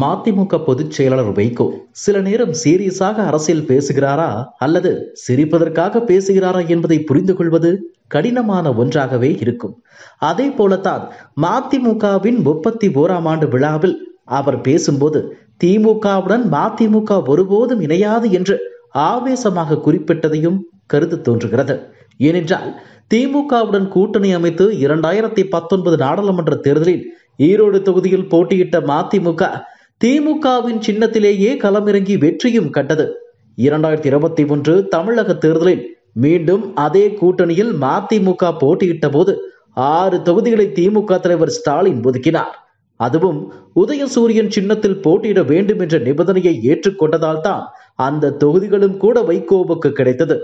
மதிமுக பொதுச் செயலாளர் வைகோ சில நேரம் சீரியஸாக அரசியல் பேசுகிறாரா அல்லது சிரிப்பதற்காக பேசுகிறாரா என்பதை புரிந்து கொள்வது கடினமான ஒன்றாகவே இருக்கும் அதே போலத்தான் மதிமுகவின் முப்பத்தி ஓராம் ஆண்டு விழாவில் அவர் பேசும்போது திமுகவுடன் மதிமுக ஒருபோதும் இணையாது என்று ஆவேசமாக குறிப்பிட்டதையும் கருத்து தோன்றுகிறது ஏனென்றால் திமுகவுடன் கூட்டணி அமைத்து இரண்டாயிரத்தி பத்தொன்பது நாடாளுமன்ற தேர்தலில் ஈரோடு தொகுதியில் போட்டியிட்ட மதிமுக திமுகவின் சின்னத்திலேயே களமிறங்கி வெற்றியும் கண்டது இரண்டாயிரத்தி இருபத்தி ஒன்று தமிழக தேர்தலில் மீண்டும் அதே கூட்டணியில் மதிமுக போட்டியிட்ட போது ஆறு தொகுதிகளை திமுக தலைவர் ஸ்டாலின் ஒதுக்கினார் அதுவும் உதயசூரியன் சின்னத்தில் போட்டியிட வேண்டும் என்ற நிபந்தனையை ஏற்றுக்கொண்டதால் தான் அந்த தொகுதிகளும் கூட வைகோவுக்கு கிடைத்தது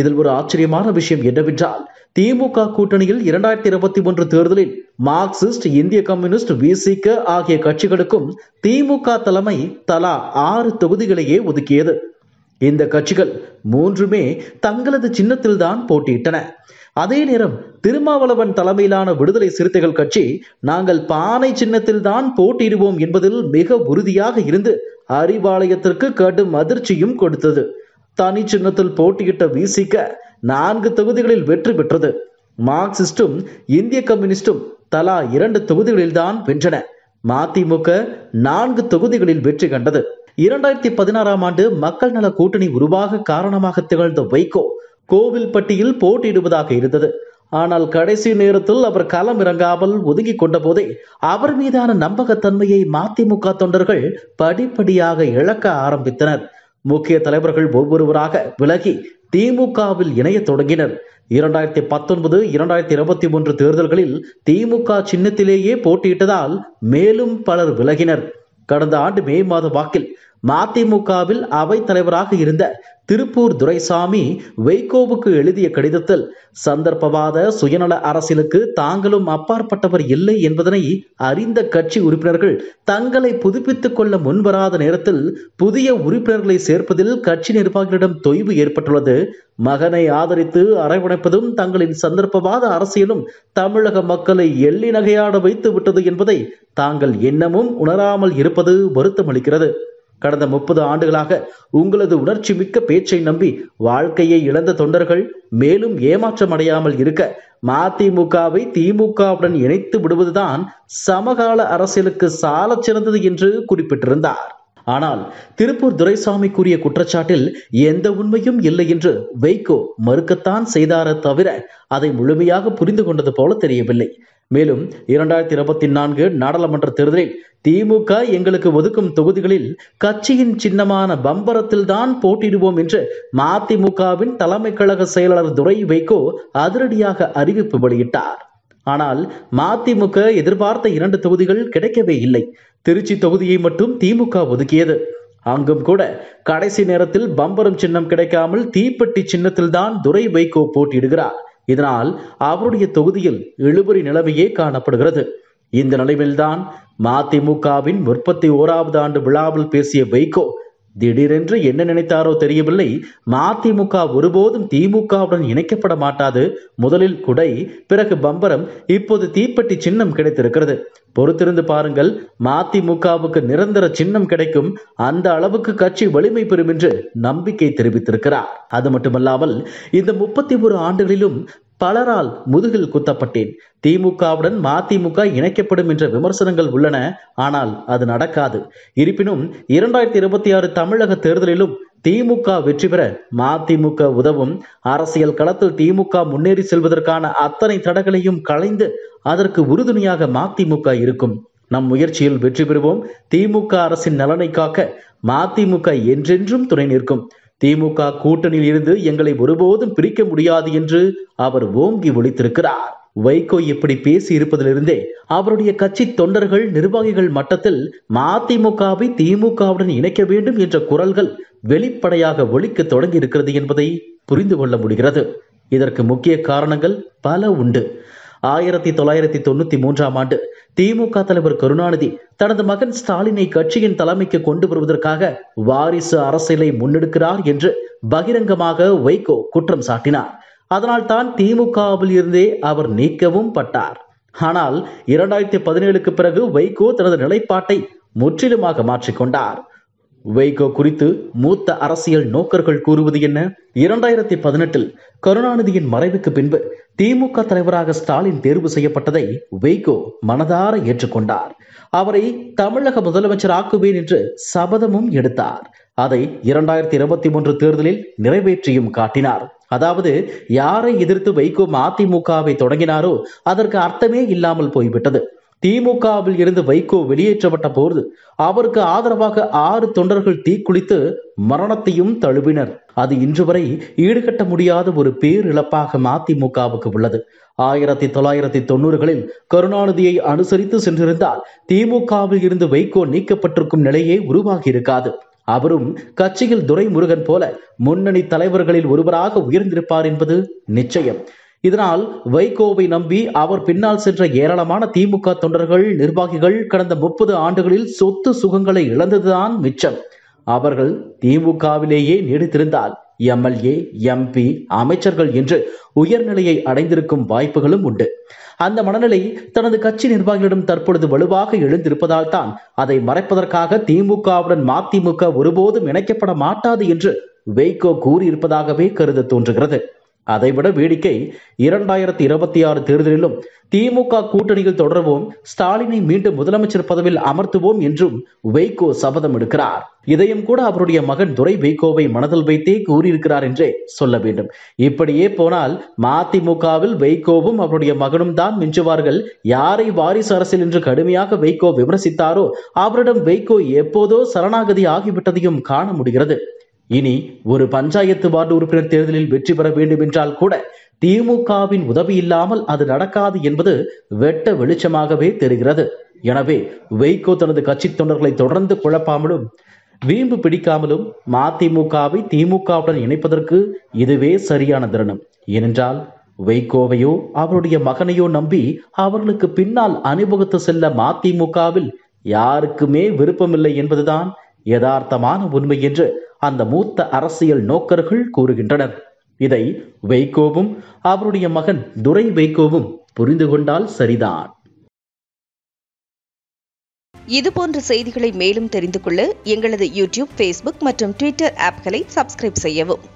இதில் ஒரு ஆச்சரியமான விஷயம் என்னவென்றால் திமுக கூட்டணியில் இரண்டாயிரத்தி இருபத்தி ஒன்று தேர்தலில் மார்க்சிஸ்ட் இந்திய கம்யூனிஸ்ட் விசிக ஆகிய கட்சிகளுக்கும் திமுக தலைமை தலா ஆறு தொகுதிகளையே ஒதுக்கியது இந்த கட்சிகள் மூன்றுமே தங்களது சின்னத்தில்தான் போட்டியிட்டன அதே நேரம் திருமாவளவன் தலைமையிலான விடுதலை சிறுத்தைகள் கட்சி நாங்கள் பானை சின்னத்தில்தான் போட்டியிடுவோம் என்பதில் மிக உறுதியாக இருந்து அறிவாலயத்திற்கு கடும் அதிர்ச்சியும் கொடுத்தது தனி சின்னத்தில் போட்டியிட்ட விசிக நான்கு தொகுதிகளில் வெற்றி பெற்றது மார்க்சிஸ்டும் இந்திய கம்யூனிஸ்டும் தலா இரண்டு தொகுதிகளில்தான் வென்றன மதிமுக நான்கு தொகுதிகளில் வெற்றி கண்டது இரண்டாயிரத்தி பதினாறாம் ஆண்டு மக்கள் நல கூட்டணி உருவாக காரணமாக திகழ்ந்த வைகோ கோவில்பட்டியில் போட்டியிடுவதாக இருந்தது ஆனால் கடைசி நேரத்தில் அவர் களம் இறங்காமல் ஒதுங்கி கொண்ட போதே அவர் மீதான நம்பகத்தன்மையை மதிமுக தொண்டர்கள் படிப்படியாக இழக்க ஆரம்பித்தனர் முக்கிய தலைவர்கள் ஒவ்வொருவராக விலகி திமுகவில் இணைய தொடங்கினர் இரண்டாயிரத்தி பத்தொன்பது இரண்டாயிரத்தி இருபத்தி மூன்று தேர்தல்களில் திமுக சின்னத்திலேயே போட்டியிட்டதால் மேலும் பலர் விலகினர் கடந்த ஆண்டு மே மாத வாக்கில் மதிமுகவில் அவை தலைவராக இருந்த திருப்பூர் துரைசாமி வைகோவுக்கு எழுதிய கடிதத்தில் சந்தர்ப்பவாத சுயநல அரசியலுக்கு தாங்களும் அப்பாற்பட்டவர் இல்லை என்பதனை அறிந்த கட்சி உறுப்பினர்கள் தங்களை புதுப்பித்துக் கொள்ள முன்வராத நேரத்தில் புதிய உறுப்பினர்களை சேர்ப்பதில் கட்சி நிர்வாகிகளிடம் தொய்வு ஏற்பட்டுள்ளது மகனை ஆதரித்து அரவணைப்பதும் தங்களின் சந்தர்ப்பவாத அரசியலும் தமிழக மக்களை எள்ளி நகையாட வைத்து விட்டது என்பதை தாங்கள் இன்னமும் உணராமல் இருப்பது வருத்தமளிக்கிறது கடந்த முப்பது ஆண்டுகளாக உங்களது உணர்ச்சி மிக்க பேச்சை நம்பி வாழ்க்கையை இழந்த தொண்டர்கள் மேலும் ஏமாற்றம் அடையாமல் இருக்க மதிமுகவை திமுகவுடன் இணைத்து விடுவதுதான் சமகால அரசியலுக்கு சாலச் சிறந்தது என்று குறிப்பிட்டிருந்தார் ஆனால் திருப்பூர் துரைசாமி கூறிய குற்றச்சாட்டில் எந்த உண்மையும் இல்லை என்று வைகோ மறுக்கத்தான் செய்தார தவிர அதை முழுமையாக புரிந்து கொண்டது போல தெரியவில்லை மேலும் இரண்டாயிரத்தி இருபத்தி நான்கு நாடாளுமன்ற தேர்தலில் திமுக எங்களுக்கு ஒதுக்கும் தொகுதிகளில் கட்சியின் சின்னமான பம்பரத்தில் தான் போட்டியிடுவோம் என்று மதிமுகவின் தலைமை கழக செயலாளர் துரை வைகோ அதிரடியாக அறிவிப்பு வெளியிட்டார் ஆனால் மதிமுக எதிர்பார்த்த இரண்டு தொகுதிகள் கிடைக்கவே இல்லை திருச்சி தொகுதியை மட்டும் திமுக ஒதுக்கியது அங்கும் கூட கடைசி நேரத்தில் பம்பரம் சின்னம் கிடைக்காமல் தீப்பெட்டி சின்னத்தில்தான் துரை வைகோ போட்டியிடுகிறார் இதனால் அவருடைய தொகுதியில் இழுபறி நிலவையே காணப்படுகிறது இந்த நிலையில்தான் மதிமுகவின் முப்பத்தி ஓராவது ஆண்டு விழாவில் பேசிய வைகோ திடீரென்று என்ன நினைத்தாரோ தெரியவில்லை மதிமுக ஒருபோதும் திமுகவுடன் இணைக்கப்பட மாட்டாது முதலில் குடை பிறகு பம்பரம் இப்போது தீப்பெட்டி சின்னம் கிடைத்திருக்கிறது பொறுத்திருந்து பாருங்கள் மதிமுகவுக்கு நிரந்தர சின்னம் கிடைக்கும் அந்த அளவுக்கு கட்சி வலிமை பெறும் என்று நம்பிக்கை தெரிவித்திருக்கிறார் அது மட்டுமல்லாமல் இந்த முப்பத்தி ஒரு ஆண்டுகளிலும் பலரால் முதுகில் குத்தப்பட்டேன் திமுகவுடன் மதிமுக இணைக்கப்படும் என்ற விமர்சனங்கள் உள்ளன ஆனால் அது நடக்காது இருப்பினும் இரண்டாயிரத்தி இருபத்தி ஆறு தமிழக தேர்தலிலும் திமுக வெற்றி பெற மதிமுக உதவும் அரசியல் களத்தில் திமுக முன்னேறி செல்வதற்கான அத்தனை தடைகளையும் களைந்து அதற்கு உறுதுணையாக மதிமுக இருக்கும் நம் முயற்சியில் வெற்றி பெறுவோம் திமுக அரசின் நலனை காக்க மதிமுக என்றென்றும் துணை நிற்கும் திமுக கூட்டணியில் இருந்து எங்களை ஒருபோதும் பிரிக்க முடியாது என்று அவர் ஓங்கி ஒழித்திருக்கிறார் வைகோ இப்படி பேசி இருப்பதிலிருந்தே அவருடைய கட்சி தொண்டர்கள் நிர்வாகிகள் மட்டத்தில் மதிமுகவை திமுகவுடன் இணைக்க வேண்டும் என்ற குரல்கள் வெளிப்படையாக ஒழிக்க தொடங்கி இருக்கிறது என்பதை புரிந்து கொள்ள முடிகிறது இதற்கு முக்கிய காரணங்கள் பல உண்டு ஆயிரத்தி தொள்ளாயிரத்தி தொண்ணூத்தி மூன்றாம் ஆண்டு திமுக தலைவர் கருணாநிதி தனது மகன் ஸ்டாலினை கட்சியின் தலைமைக்கு கொண்டு வருவதற்காக வாரிசு அரசியலை முன்னெடுக்கிறார் என்று பகிரங்கமாக வைகோ குற்றம் சாட்டினார் அதனால் தான் திமுகவில் இருந்தே அவர் நீக்கவும் பட்டார் ஆனால் இரண்டாயிரத்தி பதினேழுக்கு பிறகு வைகோ தனது நிலைப்பாட்டை முற்றிலுமாக மாற்றிக்கொண்டார் வைகோ குறித்து மூத்த அரசியல் நோக்கர்கள் கூறுவது என்ன இரண்டாயிரத்தி பதினெட்டில் கருணாநிதியின் மறைவுக்கு பின்பு திமுக தலைவராக ஸ்டாலின் தேர்வு செய்யப்பட்டதை வைகோ மனதார ஏற்றுக்கொண்டார் அவரை தமிழக முதலமைச்சர் ஆக்குவேன் என்று சபதமும் எடுத்தார் அதை இரண்டாயிரத்தி இருபத்தி மூன்று தேர்தலில் நிறைவேற்றியும் காட்டினார் அதாவது யாரை எதிர்த்து வைகோ அதிமுகவை தொடங்கினாரோ அதற்கு அர்த்தமே இல்லாமல் போய்விட்டது திமுகவில் இருந்து வைகோ வெளியேற்றப்பட்ட போது அவருக்கு ஆதரவாக ஆறு தொண்டர்கள் தீக்குளித்து மரணத்தையும் தழுவினர் அது இன்று வரை ஈடுகட்ட முடியாத ஒரு பேரிழப்பாக மதிமுகவுக்கு உள்ளது ஆயிரத்தி தொள்ளாயிரத்தி தொண்ணூறுகளில் கருணாநிதியை அனுசரித்து சென்றிருந்தால் திமுகவில் இருந்து வைகோ நீக்கப்பட்டிருக்கும் நிலையே உருவாகி இருக்காது அவரும் கட்சியில் துரைமுருகன் போல முன்னணி தலைவர்களில் ஒருவராக உயர்ந்திருப்பார் என்பது நிச்சயம் இதனால் வைகோவை நம்பி அவர் பின்னால் சென்ற ஏராளமான திமுக தொண்டர்கள் நிர்வாகிகள் கடந்த முப்பது ஆண்டுகளில் சொத்து சுகங்களை இழந்ததுதான் மிச்சம் அவர்கள் திமுகவிலேயே நீடித்திருந்தால் எம்எல்ஏ எம்பி அமைச்சர்கள் என்று உயர்நிலையை அடைந்திருக்கும் வாய்ப்புகளும் உண்டு அந்த மனநிலை தனது கட்சி நிர்வாகிகளிடம் தற்பொழுது வலுவாக எழுந்திருப்பதால் தான் அதை மறைப்பதற்காக திமுகவுடன் மதிமுக ஒருபோதும் இணைக்கப்பட மாட்டாது என்று வைகோ கூறியிருப்பதாகவே கருத தோன்றுகிறது அதைவிட வேடிக்கை இரண்டாயிரத்தி இருபத்தி ஆறு தேர்தலிலும் திமுக கூட்டணியில் தொடர்வோம் ஸ்டாலினை மீண்டும் முதலமைச்சர் பதவியில் அமர்த்துவோம் என்றும் வைகோ சபதம் எடுக்கிறார் இதையும் கூட அவருடைய மகன் துரை வைகோவை மனதில் வைத்தே கூறியிருக்கிறார் என்றே சொல்ல வேண்டும் இப்படியே போனால் மதிமுகவில் வைகோவும் அவருடைய மகனும் தான் மிஞ்சுவார்கள் யாரை வாரிசு அரசியல் என்று கடுமையாக வைகோ விமர்சித்தாரோ அவரிடம் வைகோ எப்போதோ சரணாகதி ஆகிவிட்டதையும் காண முடிகிறது இனி ஒரு பஞ்சாயத்து வார்டு உறுப்பினர் தேர்தலில் வெற்றி பெற வேண்டும் என்றால் கூட திமுகவின் உதவி இல்லாமல் அது நடக்காது என்பது வெட்ட வெளிச்சமாகவே தெரிகிறது எனவே வைகோ தனது கட்சி தொண்டர்களை தொடர்ந்து குழப்பாமலும் வீம்பு பிடிக்காமலும் மதிமுகவை திமுகவுடன் இணைப்பதற்கு இதுவே சரியான தருணம் ஏனென்றால் வைகோவையோ அவருடைய மகனையோ நம்பி அவர்களுக்கு பின்னால் அணிவகுத்து செல்ல மதிமுகவில் யாருக்குமே விருப்பமில்லை என்பதுதான் யதார்த்தமான உண்மை என்று அந்த மூத்த அரசியல் நோக்கர்கள் கூறுகின்றனர் இதை வைகோவும் அவருடைய மகன் துரை வைகோவும் புரிந்து கொண்டால் சரிதான் இதுபோன்ற செய்திகளை மேலும் தெரிந்து கொள்ள எங்களது யூடியூப் ஃபேஸ்புக் மற்றும் ட்விட்டர் ஆப்களை சப்ஸ்கிரைப் செய்யவும்